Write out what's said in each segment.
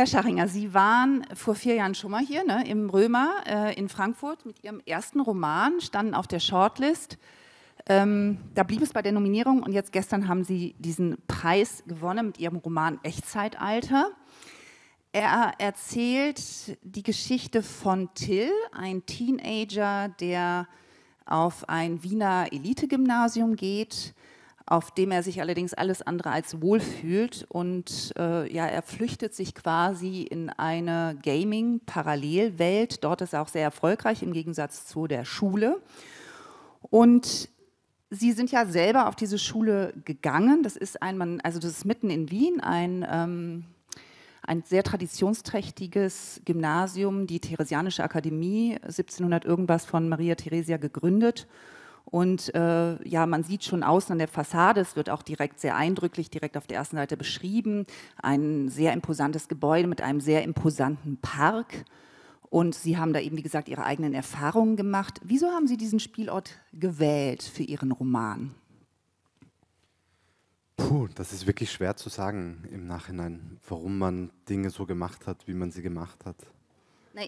Herr Schachinger, Sie waren vor vier Jahren schon mal hier ne, im Römer äh, in Frankfurt mit Ihrem ersten Roman, standen auf der Shortlist. Ähm, da blieb es bei der Nominierung und jetzt gestern haben Sie diesen Preis gewonnen mit Ihrem Roman Echtzeitalter. Er erzählt die Geschichte von Till, ein Teenager, der auf ein Wiener Elite-Gymnasium geht auf dem er sich allerdings alles andere als wohl fühlt. Und äh, ja, er flüchtet sich quasi in eine Gaming-Parallelwelt. Dort ist er auch sehr erfolgreich im Gegensatz zu der Schule. Und Sie sind ja selber auf diese Schule gegangen. Das ist ein, man, also das ist mitten in Wien, ein, ähm, ein sehr traditionsträchtiges Gymnasium, die Theresianische Akademie, 1700 irgendwas von Maria Theresia gegründet. Und äh, ja, man sieht schon außen an der Fassade, es wird auch direkt sehr eindrücklich, direkt auf der ersten Seite beschrieben, ein sehr imposantes Gebäude mit einem sehr imposanten Park. Und Sie haben da eben, wie gesagt, Ihre eigenen Erfahrungen gemacht. Wieso haben Sie diesen Spielort gewählt für Ihren Roman? Puh, das ist wirklich schwer zu sagen im Nachhinein, warum man Dinge so gemacht hat, wie man sie gemacht hat.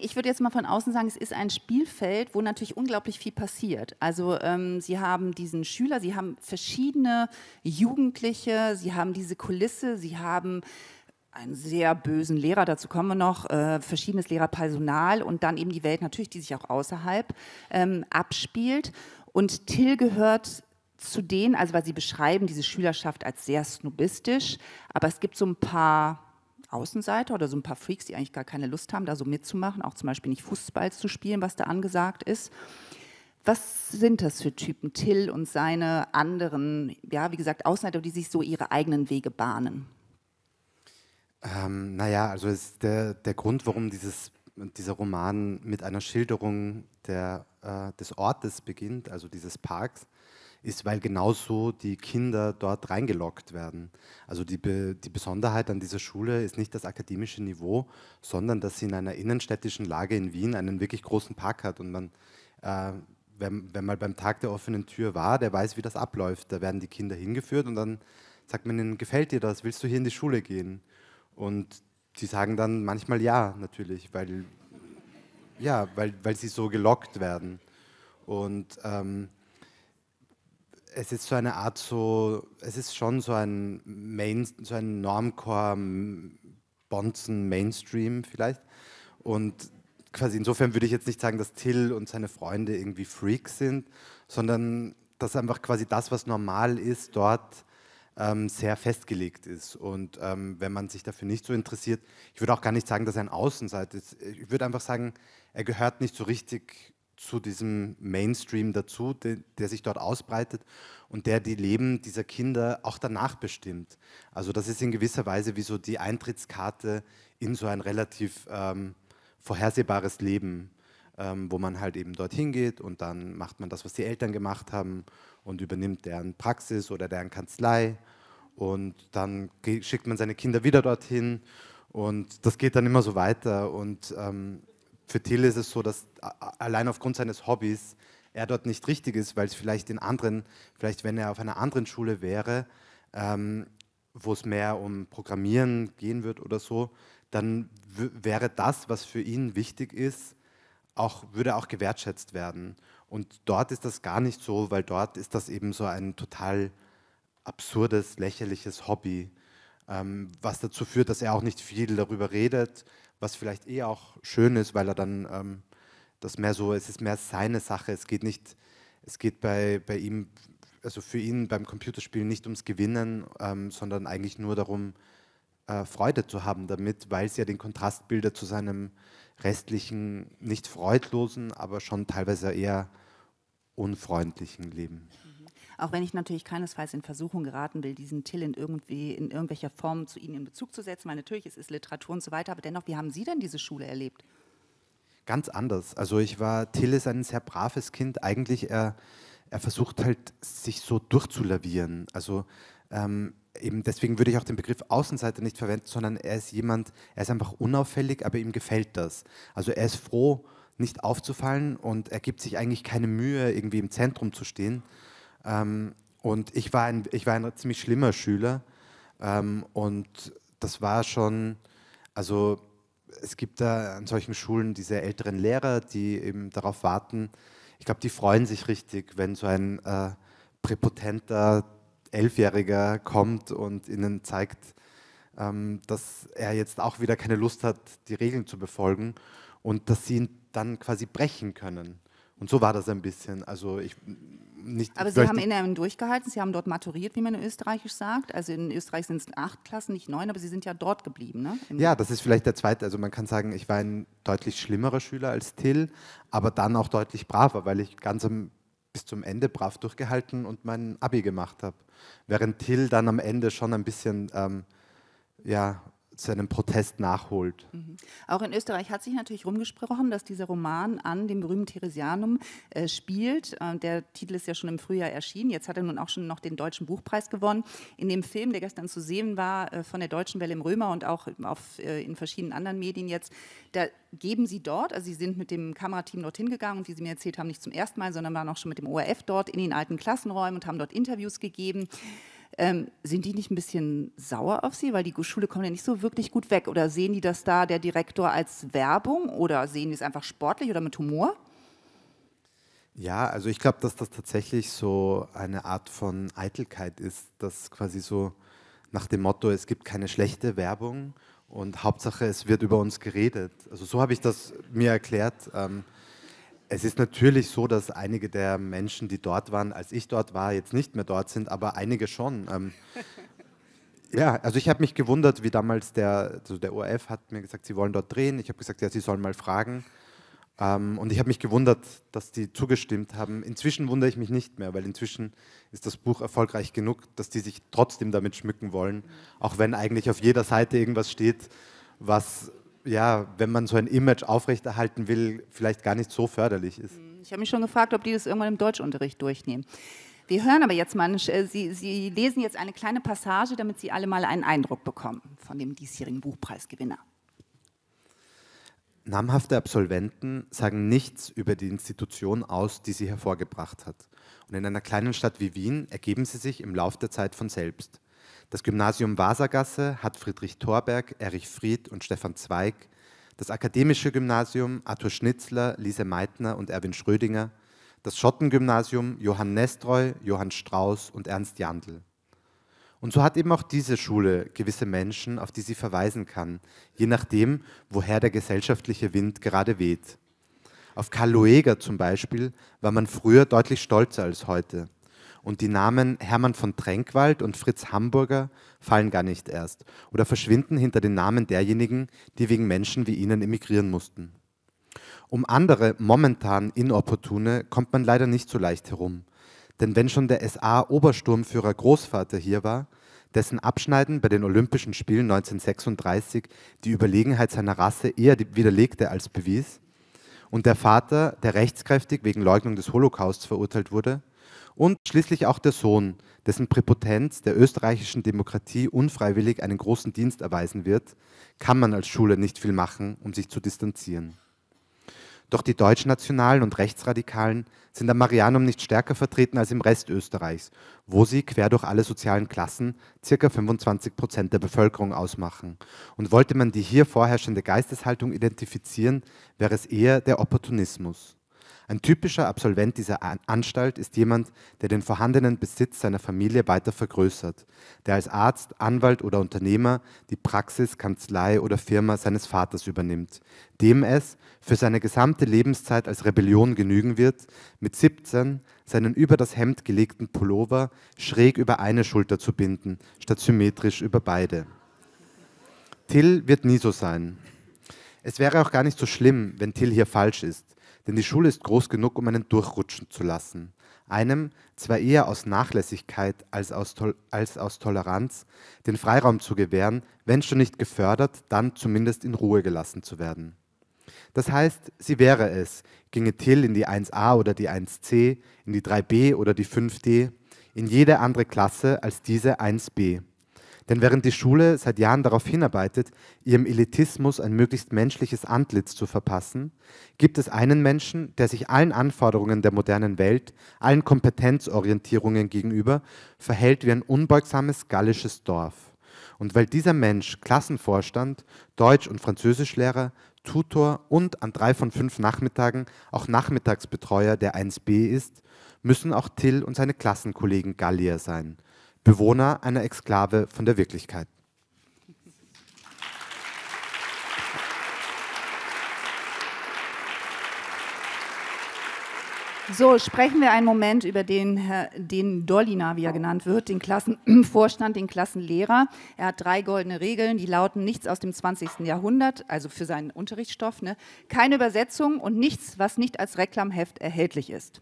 Ich würde jetzt mal von außen sagen, es ist ein Spielfeld, wo natürlich unglaublich viel passiert. Also ähm, Sie haben diesen Schüler, Sie haben verschiedene Jugendliche, Sie haben diese Kulisse, Sie haben einen sehr bösen Lehrer, dazu kommen wir noch, äh, verschiedenes Lehrerpersonal und dann eben die Welt natürlich, die sich auch außerhalb ähm, abspielt. Und Till gehört zu denen, also weil Sie beschreiben diese Schülerschaft als sehr snobistisch, aber es gibt so ein paar Außenseiter oder so ein paar Freaks, die eigentlich gar keine Lust haben, da so mitzumachen, auch zum Beispiel nicht Fußball zu spielen, was da angesagt ist. Was sind das für Typen, Till und seine anderen, ja, wie gesagt, Außenseiter, die sich so ihre eigenen Wege bahnen? Ähm, naja, also ist der, der Grund, warum dieses, dieser Roman mit einer Schilderung der, äh, des Ortes beginnt, also dieses Parks, ist, weil genauso die Kinder dort reingelockt werden. Also die, die Besonderheit an dieser Schule ist nicht das akademische Niveau, sondern dass sie in einer innenstädtischen Lage in Wien einen wirklich großen Park hat und man äh, wenn, wenn man beim Tag der offenen Tür war, der weiß, wie das abläuft. Da werden die Kinder hingeführt und dann sagt man ihnen, gefällt dir das? Willst du hier in die Schule gehen? Und sie sagen dann manchmal ja, natürlich, weil, ja, weil, weil sie so gelockt werden. Und ähm, es ist so eine Art so, es ist schon so ein Main, so ein Normcore Bonzen Mainstream vielleicht. Und quasi insofern würde ich jetzt nicht sagen, dass Till und seine Freunde irgendwie Freaks sind, sondern dass einfach quasi das, was normal ist, dort ähm, sehr festgelegt ist. Und ähm, wenn man sich dafür nicht so interessiert, ich würde auch gar nicht sagen, dass er ein Außenseiter ist. Ich würde einfach sagen, er gehört nicht so richtig zu diesem Mainstream dazu, der, der, sich dort ausbreitet und der die Leben dieser Kinder auch danach bestimmt. Also das ist in gewisser Weise wie so die Eintrittskarte in so ein relativ ähm, vorhersehbares Leben, ähm, wo man halt eben dorthin geht und dann macht man das, was die Eltern gemacht haben und übernimmt deren Praxis oder deren Kanzlei und dann schickt man seine Kinder wieder dorthin und das geht dann immer so weiter und ähm, für Till ist es so, dass allein aufgrund seines Hobbys er dort nicht richtig ist, weil es vielleicht in anderen, vielleicht wenn er auf einer anderen Schule wäre, ähm, wo es mehr um Programmieren gehen wird oder so, dann wäre das, was für ihn wichtig ist, auch, würde auch gewertschätzt werden. Und dort ist das gar nicht so, weil dort ist das eben so ein total absurdes, lächerliches Hobby. Ähm, was dazu führt, dass er auch nicht viel darüber redet, was vielleicht eh auch schön ist, weil er dann ähm, das mehr so, es ist mehr seine Sache, es geht nicht, es geht bei, bei ihm, also für ihn beim Computerspielen nicht ums Gewinnen, ähm, sondern eigentlich nur darum, äh, Freude zu haben damit, weil es ja den Kontrast bildet zu seinem restlichen, nicht freudlosen, aber schon teilweise eher unfreundlichen Leben. Auch wenn ich natürlich keinesfalls in Versuchung geraten will, diesen Till in, irgendwie, in irgendwelcher Form zu Ihnen in Bezug zu setzen, weil natürlich es ist Literatur und so weiter, aber dennoch, wie haben Sie denn diese Schule erlebt? Ganz anders. Also ich war, Till ist ein sehr braves Kind. Eigentlich, er, er versucht halt, sich so durchzulavieren. Also ähm, eben deswegen würde ich auch den Begriff Außenseiter nicht verwenden, sondern er ist jemand, er ist einfach unauffällig, aber ihm gefällt das. Also er ist froh, nicht aufzufallen und er gibt sich eigentlich keine Mühe, irgendwie im Zentrum zu stehen. Ähm, und ich war, ein, ich war ein ziemlich schlimmer Schüler ähm, und das war schon, also es gibt da an solchen Schulen diese älteren Lehrer, die eben darauf warten. Ich glaube, die freuen sich richtig, wenn so ein äh, präpotenter Elfjähriger kommt und ihnen zeigt, ähm, dass er jetzt auch wieder keine Lust hat, die Regeln zu befolgen und dass sie ihn dann quasi brechen können. Und so war das ein bisschen. Also ich nicht. Aber Sie haben in einem durchgehalten, Sie haben dort maturiert, wie man in Österreichisch sagt. Also in Österreich sind es acht Klassen, nicht neun, aber Sie sind ja dort geblieben. Ne? Ja, das ist vielleicht der zweite. Also man kann sagen, ich war ein deutlich schlimmerer Schüler als Till, aber dann auch deutlich braver, weil ich ganz am, bis zum Ende brav durchgehalten und mein Abi gemacht habe. Während Till dann am Ende schon ein bisschen ähm, ja, seinen Protest nachholt. Mhm. Auch in Österreich hat sich natürlich rumgesprochen, dass dieser Roman an dem berühmten Theresianum äh, spielt. Äh, der Titel ist ja schon im Frühjahr erschienen. Jetzt hat er nun auch schon noch den Deutschen Buchpreis gewonnen. In dem Film, der gestern zu sehen war, äh, von der Deutschen Welle im Römer und auch auf, äh, in verschiedenen anderen Medien jetzt, da geben Sie dort, also Sie sind mit dem Kamerateam dorthin gegangen und wie Sie mir erzählt haben, nicht zum ersten Mal, sondern waren auch schon mit dem ORF dort in den alten Klassenräumen und haben dort Interviews gegeben. Ähm, sind die nicht ein bisschen sauer auf Sie, weil die Schule kommt ja nicht so wirklich gut weg? Oder sehen die das da, der Direktor, als Werbung? Oder sehen die es einfach sportlich oder mit Humor? Ja, also ich glaube, dass das tatsächlich so eine Art von Eitelkeit ist, dass quasi so nach dem Motto, es gibt keine schlechte Werbung und Hauptsache, es wird über uns geredet. Also so habe ich das mir erklärt. Ähm, es ist natürlich so, dass einige der Menschen, die dort waren, als ich dort war, jetzt nicht mehr dort sind, aber einige schon. Ähm, ja, also ich habe mich gewundert, wie damals der, also der ORF hat mir gesagt, sie wollen dort drehen. Ich habe gesagt, ja, sie sollen mal fragen. Ähm, und ich habe mich gewundert, dass die zugestimmt haben. Inzwischen wundere ich mich nicht mehr, weil inzwischen ist das Buch erfolgreich genug, dass die sich trotzdem damit schmücken wollen, auch wenn eigentlich auf jeder Seite irgendwas steht, was ja, wenn man so ein Image aufrechterhalten will, vielleicht gar nicht so förderlich ist. Hm, ich habe mich schon gefragt, ob die das irgendwann im Deutschunterricht durchnehmen. Wir hören aber jetzt mal, äh, Sie, Sie lesen jetzt eine kleine Passage, damit Sie alle mal einen Eindruck bekommen von dem diesjährigen Buchpreisgewinner. Namhafte Absolventen sagen nichts über die Institution aus, die sie hervorgebracht hat. Und in einer kleinen Stadt wie Wien ergeben sie sich im Laufe der Zeit von selbst. Das Gymnasium Wasergasse hat Friedrich Thorberg, Erich Fried und Stefan Zweig, das akademische Gymnasium Arthur Schnitzler, Lise Meitner und Erwin Schrödinger, das Schottengymnasium Johann Nestreu, Johann Strauß und Ernst Jandl. Und so hat eben auch diese Schule gewisse Menschen, auf die sie verweisen kann, je nachdem, woher der gesellschaftliche Wind gerade weht. Auf Karl Loeger zum Beispiel war man früher deutlich stolzer als heute und die Namen Hermann von Tränkwald und Fritz Hamburger fallen gar nicht erst oder verschwinden hinter den Namen derjenigen, die wegen Menschen wie ihnen emigrieren mussten. Um andere, momentan inopportune, kommt man leider nicht so leicht herum. Denn wenn schon der SA-Obersturmführer Großvater hier war, dessen Abschneiden bei den Olympischen Spielen 1936 die Überlegenheit seiner Rasse eher widerlegte als bewies, und der Vater, der rechtskräftig wegen Leugnung des Holocausts verurteilt wurde, und schließlich auch der Sohn, dessen Präpotenz der österreichischen Demokratie unfreiwillig einen großen Dienst erweisen wird, kann man als Schule nicht viel machen, um sich zu distanzieren. Doch die Deutschnationalen und Rechtsradikalen sind am Marianum nicht stärker vertreten als im Rest Österreichs, wo sie quer durch alle sozialen Klassen ca. 25 Prozent der Bevölkerung ausmachen. Und wollte man die hier vorherrschende Geisteshaltung identifizieren, wäre es eher der Opportunismus. Ein typischer Absolvent dieser Anstalt ist jemand, der den vorhandenen Besitz seiner Familie weiter vergrößert, der als Arzt, Anwalt oder Unternehmer die Praxis, Kanzlei oder Firma seines Vaters übernimmt, dem es für seine gesamte Lebenszeit als Rebellion genügen wird, mit 17 seinen über das Hemd gelegten Pullover schräg über eine Schulter zu binden, statt symmetrisch über beide. Till wird nie so sein. Es wäre auch gar nicht so schlimm, wenn Till hier falsch ist denn die Schule ist groß genug, um einen durchrutschen zu lassen. Einem, zwar eher aus Nachlässigkeit als aus, Tol als aus Toleranz, den Freiraum zu gewähren, wenn schon nicht gefördert, dann zumindest in Ruhe gelassen zu werden. Das heißt, sie wäre es, ginge Till in die 1a oder die 1c, in die 3b oder die 5d, in jede andere Klasse als diese 1b. Denn während die Schule seit Jahren darauf hinarbeitet, ihrem Elitismus ein möglichst menschliches Antlitz zu verpassen, gibt es einen Menschen, der sich allen Anforderungen der modernen Welt, allen Kompetenzorientierungen gegenüber verhält wie ein unbeugsames gallisches Dorf. Und weil dieser Mensch Klassenvorstand, Deutsch- und Französischlehrer, Tutor und an drei von fünf Nachmittagen auch Nachmittagsbetreuer der 1b ist, müssen auch Till und seine Klassenkollegen Gallier sein – Bewohner einer Exklave von der Wirklichkeit. So, sprechen wir einen Moment über den, den Dolina, wie er genannt wird, den Klassenvorstand, den Klassenlehrer. Er hat drei goldene Regeln, die lauten nichts aus dem 20. Jahrhundert, also für seinen Unterrichtsstoff, ne? keine Übersetzung und nichts, was nicht als Reklamheft erhältlich ist.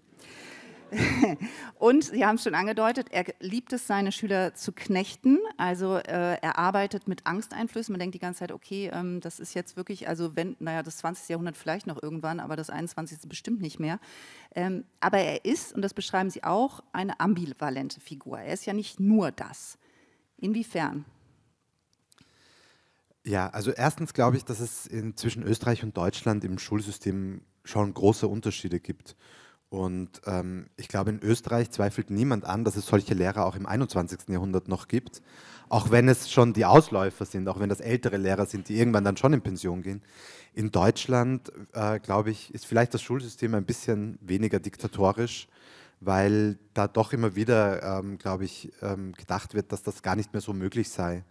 und Sie haben es schon angedeutet, er liebt es, seine Schüler zu knechten. Also äh, er arbeitet mit Angsteinflüssen. Man denkt die ganze Zeit, okay, ähm, das ist jetzt wirklich, also wenn, naja, das 20. Jahrhundert vielleicht noch irgendwann, aber das 21. bestimmt nicht mehr. Ähm, aber er ist, und das beschreiben Sie auch, eine ambivalente Figur. Er ist ja nicht nur das. Inwiefern? Ja, also erstens glaube ich, dass es zwischen Österreich und Deutschland im Schulsystem schon große Unterschiede gibt. Und ähm, ich glaube, in Österreich zweifelt niemand an, dass es solche Lehrer auch im 21. Jahrhundert noch gibt, auch wenn es schon die Ausläufer sind, auch wenn das ältere Lehrer sind, die irgendwann dann schon in Pension gehen. In Deutschland, äh, glaube ich, ist vielleicht das Schulsystem ein bisschen weniger diktatorisch, weil da doch immer wieder, ähm, glaube ich, ähm, gedacht wird, dass das gar nicht mehr so möglich sei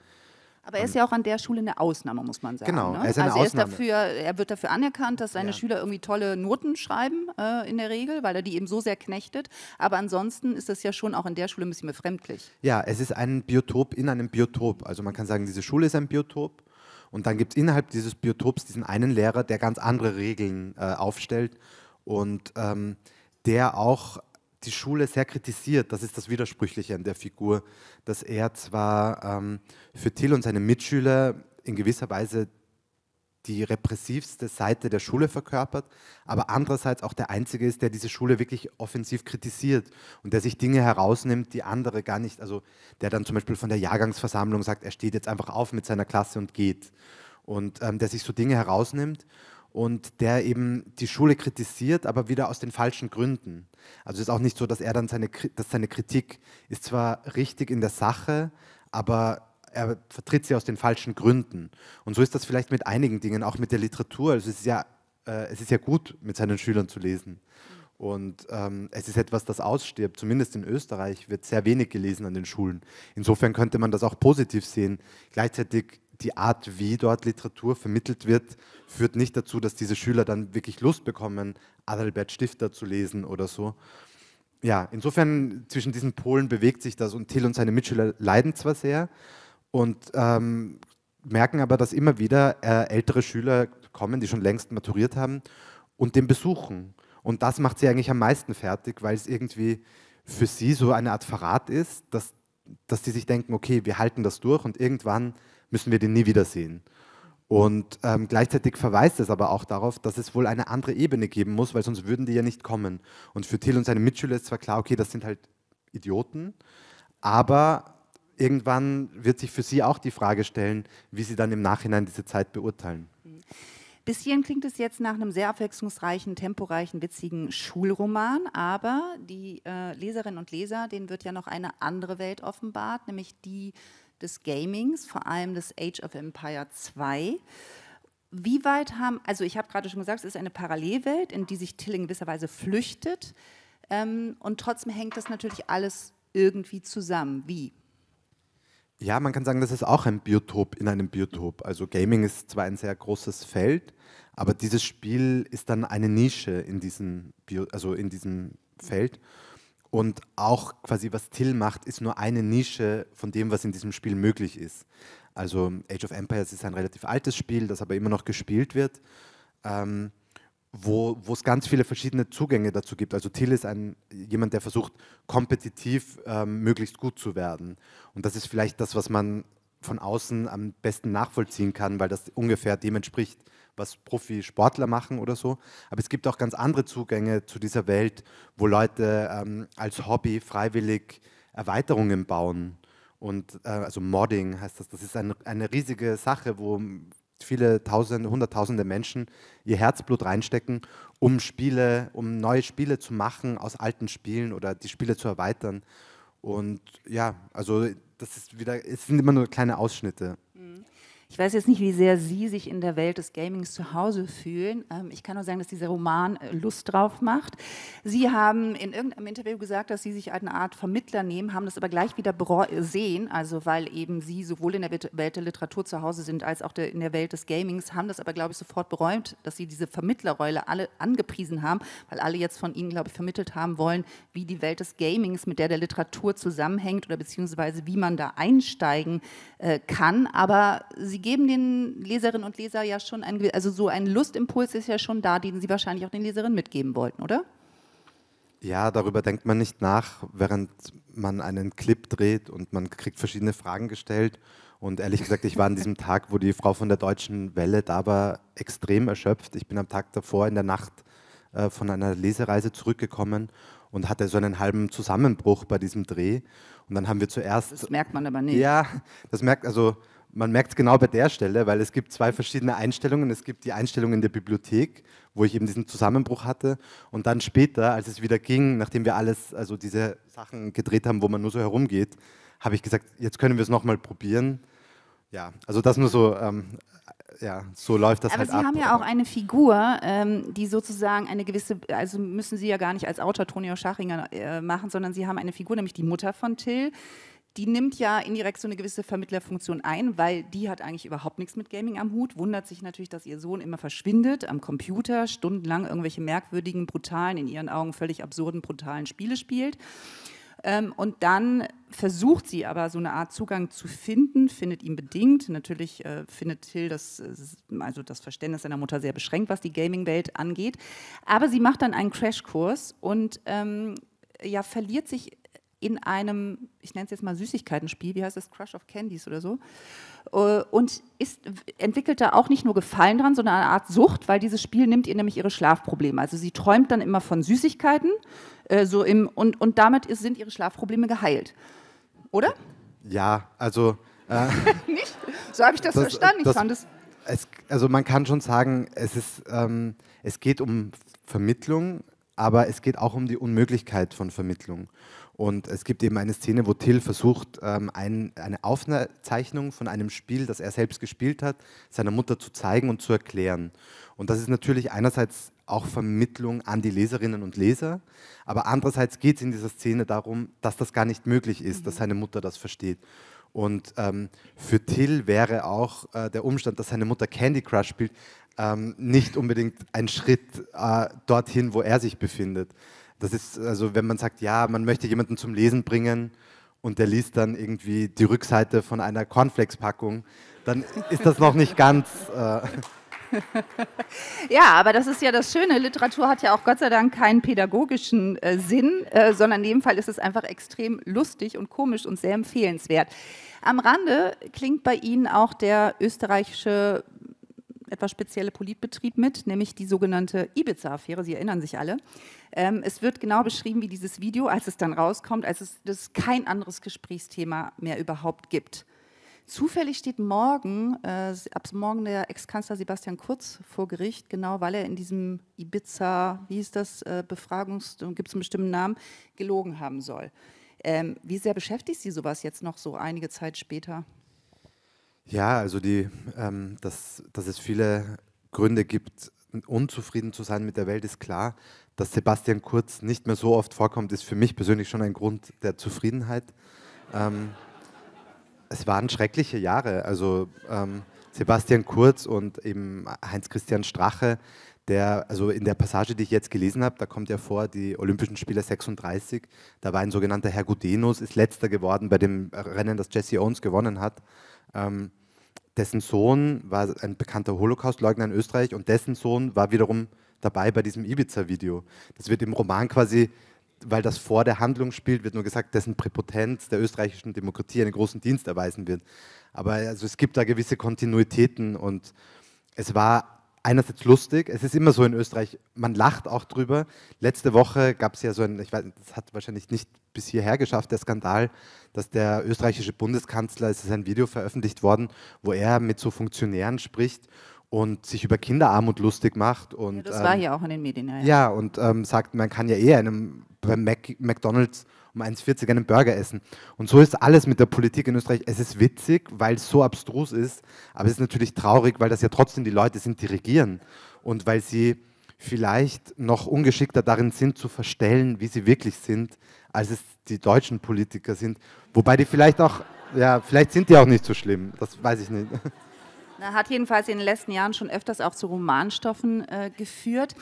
aber er ist ja auch an der Schule eine Ausnahme, muss man sagen. Genau, ne? er ist eine also er Ausnahme. Dafür, er wird dafür anerkannt, dass seine ja. Schüler irgendwie tolle Noten schreiben äh, in der Regel, weil er die eben so sehr knechtet. Aber ansonsten ist das ja schon auch in der Schule ein bisschen befremdlich. Ja, es ist ein Biotop in einem Biotop. Also man kann sagen, diese Schule ist ein Biotop. Und dann gibt es innerhalb dieses Biotops diesen einen Lehrer, der ganz andere Regeln äh, aufstellt und ähm, der auch die Schule sehr kritisiert. Das ist das Widersprüchliche an der Figur, dass er zwar ähm, für Till und seine Mitschüler in gewisser Weise die repressivste Seite der Schule verkörpert, aber andererseits auch der Einzige ist, der diese Schule wirklich offensiv kritisiert und der sich Dinge herausnimmt, die andere gar nicht, also der dann zum Beispiel von der Jahrgangsversammlung sagt, er steht jetzt einfach auf mit seiner Klasse und geht und ähm, der sich so Dinge herausnimmt und der eben die Schule kritisiert, aber wieder aus den falschen Gründen. Also es ist auch nicht so, dass er dann seine, dass seine Kritik ist zwar richtig in der Sache, aber er vertritt sie aus den falschen Gründen. Und so ist das vielleicht mit einigen Dingen, auch mit der Literatur. Also es ist ja, äh, es ist ja gut, mit seinen Schülern zu lesen. Und ähm, es ist etwas, das ausstirbt. Zumindest in Österreich wird sehr wenig gelesen an den Schulen. Insofern könnte man das auch positiv sehen. Gleichzeitig die Art, wie dort Literatur vermittelt wird, führt nicht dazu, dass diese Schüler dann wirklich Lust bekommen, Adalbert Stifter zu lesen oder so. Ja, insofern zwischen diesen Polen bewegt sich das und Till und seine Mitschüler leiden zwar sehr und ähm, merken aber, dass immer wieder äh, ältere Schüler kommen, die schon längst maturiert haben und den besuchen. Und das macht sie eigentlich am meisten fertig, weil es irgendwie für sie so eine Art Verrat ist, dass, dass sie sich denken, okay, wir halten das durch und irgendwann müssen wir den nie wiedersehen. Und ähm, gleichzeitig verweist es aber auch darauf, dass es wohl eine andere Ebene geben muss, weil sonst würden die ja nicht kommen. Und für Thiel und seine Mitschüler ist zwar klar, okay, das sind halt Idioten, aber irgendwann wird sich für sie auch die Frage stellen, wie sie dann im Nachhinein diese Zeit beurteilen. Bis hierhin klingt es jetzt nach einem sehr abwechslungsreichen, temporeichen, witzigen Schulroman, aber die äh, Leserinnen und Leser, denen wird ja noch eine andere Welt offenbart, nämlich die des Gamings, vor allem des Age of Empire 2. Wie weit haben, also ich habe gerade schon gesagt, es ist eine Parallelwelt, in die sich Tilling gewisserweise flüchtet. Ähm, und trotzdem hängt das natürlich alles irgendwie zusammen. Wie? Ja, man kann sagen, das ist auch ein Biotop in einem Biotop. Also Gaming ist zwar ein sehr großes Feld, aber dieses Spiel ist dann eine Nische in diesem, Bio, also in diesem Feld. Und auch quasi, was Till macht, ist nur eine Nische von dem, was in diesem Spiel möglich ist. Also Age of Empires ist ein relativ altes Spiel, das aber immer noch gespielt wird, ähm, wo es ganz viele verschiedene Zugänge dazu gibt. Also Till ist ein, jemand, der versucht, kompetitiv ähm, möglichst gut zu werden. Und das ist vielleicht das, was man von außen am besten nachvollziehen kann, weil das ungefähr dem entspricht, was Profisportler machen oder so. Aber es gibt auch ganz andere Zugänge zu dieser Welt, wo Leute ähm, als Hobby freiwillig Erweiterungen bauen. Und äh, also Modding heißt das. Das ist ein, eine riesige Sache, wo viele Tausende, Hunderttausende Menschen ihr Herzblut reinstecken, um Spiele, um neue Spiele zu machen aus alten Spielen oder die Spiele zu erweitern. Und ja, also das ist wieder, es sind immer nur kleine Ausschnitte. Mhm. Ich weiß jetzt nicht, wie sehr Sie sich in der Welt des Gamings zu Hause fühlen. Ähm, ich kann nur sagen, dass dieser Roman äh, Lust drauf macht. Sie haben in irgendeinem Interview gesagt, dass Sie sich eine Art Vermittler nehmen, haben das aber gleich wieder äh, sehen, also weil eben Sie sowohl in der Welt der Literatur zu Hause sind als auch in der Welt des Gamings, haben das aber, glaube ich, sofort beräumt, dass Sie diese Vermittlerrolle alle angepriesen haben, weil alle jetzt von Ihnen, glaube ich, vermittelt haben wollen, wie die Welt des Gamings mit der der Literatur zusammenhängt oder beziehungsweise wie man da einsteigen äh, kann. Aber Sie Sie geben den Leserinnen und Leser ja schon ein, also so ein Lustimpuls ist ja schon da, den Sie wahrscheinlich auch den Leserinnen mitgeben wollten, oder? Ja, darüber denkt man nicht nach, während man einen Clip dreht und man kriegt verschiedene Fragen gestellt. Und ehrlich gesagt, ich war an diesem Tag, wo die Frau von der Deutschen Welle da war, extrem erschöpft. Ich bin am Tag davor in der Nacht äh, von einer Lesereise zurückgekommen und hatte so einen halben Zusammenbruch bei diesem Dreh. Und dann haben wir zuerst. Das merkt man aber nicht. Ja, das merkt, also man merkt es genau bei der Stelle, weil es gibt zwei verschiedene Einstellungen. Es gibt die Einstellung in der Bibliothek, wo ich eben diesen Zusammenbruch hatte. Und dann später, als es wieder ging, nachdem wir alles, also diese Sachen gedreht haben, wo man nur so herumgeht, habe ich gesagt, jetzt können wir es nochmal probieren. Ja, also das nur so ähm, ja, so läuft das Aber halt Sie ab, haben ja auch eine Figur, ähm, die sozusagen eine gewisse, also müssen Sie ja gar nicht als Autor Tonio Schachinger äh, machen, sondern Sie haben eine Figur, nämlich die Mutter von Till, die nimmt ja indirekt so eine gewisse Vermittlerfunktion ein, weil die hat eigentlich überhaupt nichts mit Gaming am Hut, wundert sich natürlich, dass ihr Sohn immer verschwindet am Computer, stundenlang irgendwelche merkwürdigen, brutalen, in ihren Augen völlig absurden, brutalen Spiele spielt. Ähm, und dann versucht sie aber so eine Art Zugang zu finden, findet ihn bedingt. Natürlich äh, findet Till das, äh, also das Verständnis seiner Mutter sehr beschränkt, was die Gaming-Welt angeht. Aber sie macht dann einen Crashkurs und ähm, ja, verliert sich in einem, ich nenne es jetzt mal Süßigkeitenspiel, wie heißt das, Crush of Candies oder so, äh, und ist, entwickelt da auch nicht nur Gefallen dran, sondern eine Art Sucht, weil dieses Spiel nimmt ihr nämlich ihre Schlafprobleme. Also sie träumt dann immer von Süßigkeiten äh, so im, und, und damit ist, sind ihre Schlafprobleme geheilt. Oder? Ja, also... Äh, nicht? So habe ich das, das verstanden. Ich das, fand es es, also man kann schon sagen, es, ist, ähm, es geht um Vermittlung aber es geht auch um die Unmöglichkeit von Vermittlung. Und es gibt eben eine Szene, wo Till versucht, ähm, eine Aufzeichnung von einem Spiel, das er selbst gespielt hat, seiner Mutter zu zeigen und zu erklären. Und das ist natürlich einerseits auch Vermittlung an die Leserinnen und Leser, aber andererseits geht es in dieser Szene darum, dass das gar nicht möglich ist, dass mhm. seine Mutter das versteht. Und ähm, für Till wäre auch äh, der Umstand, dass seine Mutter Candy Crush spielt, ähm, nicht unbedingt ein Schritt äh, dorthin, wo er sich befindet. Das ist also, wenn man sagt, ja, man möchte jemanden zum Lesen bringen und der liest dann irgendwie die Rückseite von einer Cornflakes-Packung, dann ist das noch nicht ganz. Äh ja, aber das ist ja das Schöne. Literatur hat ja auch Gott sei Dank keinen pädagogischen äh, Sinn, äh, sondern in dem Fall ist es einfach extrem lustig und komisch und sehr empfehlenswert. Am Rande klingt bei Ihnen auch der österreichische etwas spezielle Politbetrieb mit, nämlich die sogenannte Ibiza-Affäre. Sie erinnern sich alle. Ähm, es wird genau beschrieben, wie dieses Video, als es dann rauskommt, als es das kein anderes Gesprächsthema mehr überhaupt gibt. Zufällig steht morgen, äh, ab morgen der Ex-Kanzler Sebastian Kurz vor Gericht, genau weil er in diesem Ibiza, wie ist das, äh, Befragungs, gibt es einen bestimmten Namen, gelogen haben soll. Ähm, wie sehr beschäftigt Sie sowas jetzt noch so einige Zeit später? Ja, also die, ähm, dass, dass es viele Gründe gibt, unzufrieden zu sein mit der Welt, ist klar. Dass Sebastian Kurz nicht mehr so oft vorkommt, ist für mich persönlich schon ein Grund der Zufriedenheit. Ähm, es waren schreckliche Jahre. Also ähm, Sebastian Kurz und eben Heinz-Christian Strache, der, also in der Passage, die ich jetzt gelesen habe, da kommt ja vor, die Olympischen Spiele 36, da war ein sogenannter Herr Gudenus, ist letzter geworden bei dem Rennen, das Jesse Owens gewonnen hat. Ähm, dessen Sohn war ein bekannter Holocaust-Leugner in Österreich und dessen Sohn war wiederum dabei bei diesem Ibiza-Video. Das wird im Roman quasi, weil das vor der Handlung spielt, wird nur gesagt, dessen Präpotenz der österreichischen Demokratie einen großen Dienst erweisen wird. Aber also es gibt da gewisse Kontinuitäten und es war einerseits lustig. Es ist immer so in Österreich, man lacht auch drüber. Letzte Woche gab es ja so ein, ich weiß, das hat wahrscheinlich nicht bis hierher geschafft, der Skandal, dass der österreichische Bundeskanzler, es ist ein Video veröffentlicht worden, wo er mit so Funktionären spricht und sich über Kinderarmut lustig macht. Und, ja, das ähm, war ja auch in den Medien. Ja, ja. und ähm, sagt, man kann ja eh einem beim Mac McDonald's um 1,40 einen Burger essen. Und so ist alles mit der Politik in Österreich. Es ist witzig, weil es so abstrus ist, aber es ist natürlich traurig, weil das ja trotzdem die Leute sind, die regieren und weil sie vielleicht noch ungeschickter darin sind, zu verstellen, wie sie wirklich sind, als es die deutschen Politiker sind. Wobei die vielleicht auch, ja, vielleicht sind die auch nicht so schlimm, das weiß ich nicht. Na, hat jedenfalls in den letzten Jahren schon öfters auch zu Romanstoffen äh, geführt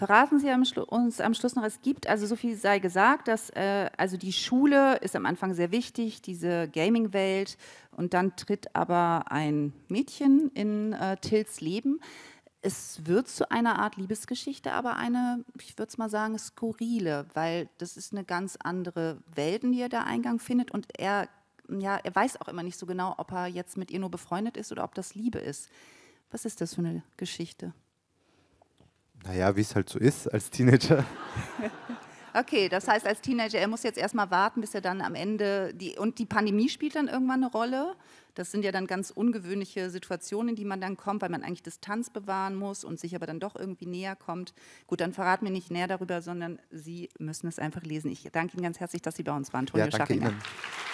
verraten Sie uns am Schluss noch, es gibt, also so viel sei gesagt, dass äh, also die Schule ist am Anfang sehr wichtig, diese Gaming-Welt, und dann tritt aber ein Mädchen in äh, Tills Leben. Es wird zu einer Art Liebesgeschichte, aber eine, ich würde es mal sagen, skurrile, weil das ist eine ganz andere Welt, in die er da Eingang findet und er, ja, er weiß auch immer nicht so genau, ob er jetzt mit ihr nur befreundet ist oder ob das Liebe ist. Was ist das für eine Geschichte? Naja, wie es halt so ist als Teenager. Okay, das heißt als Teenager, er muss jetzt erstmal warten, bis er dann am Ende die und die Pandemie spielt dann irgendwann eine Rolle. Das sind ja dann ganz ungewöhnliche Situationen, in die man dann kommt, weil man eigentlich Distanz bewahren muss und sich aber dann doch irgendwie näher kommt. Gut, dann verraten wir nicht näher darüber, sondern Sie müssen es einfach lesen. Ich danke Ihnen ganz herzlich, dass Sie bei uns waren, Antonio ja, danke Schachinger. Ihnen.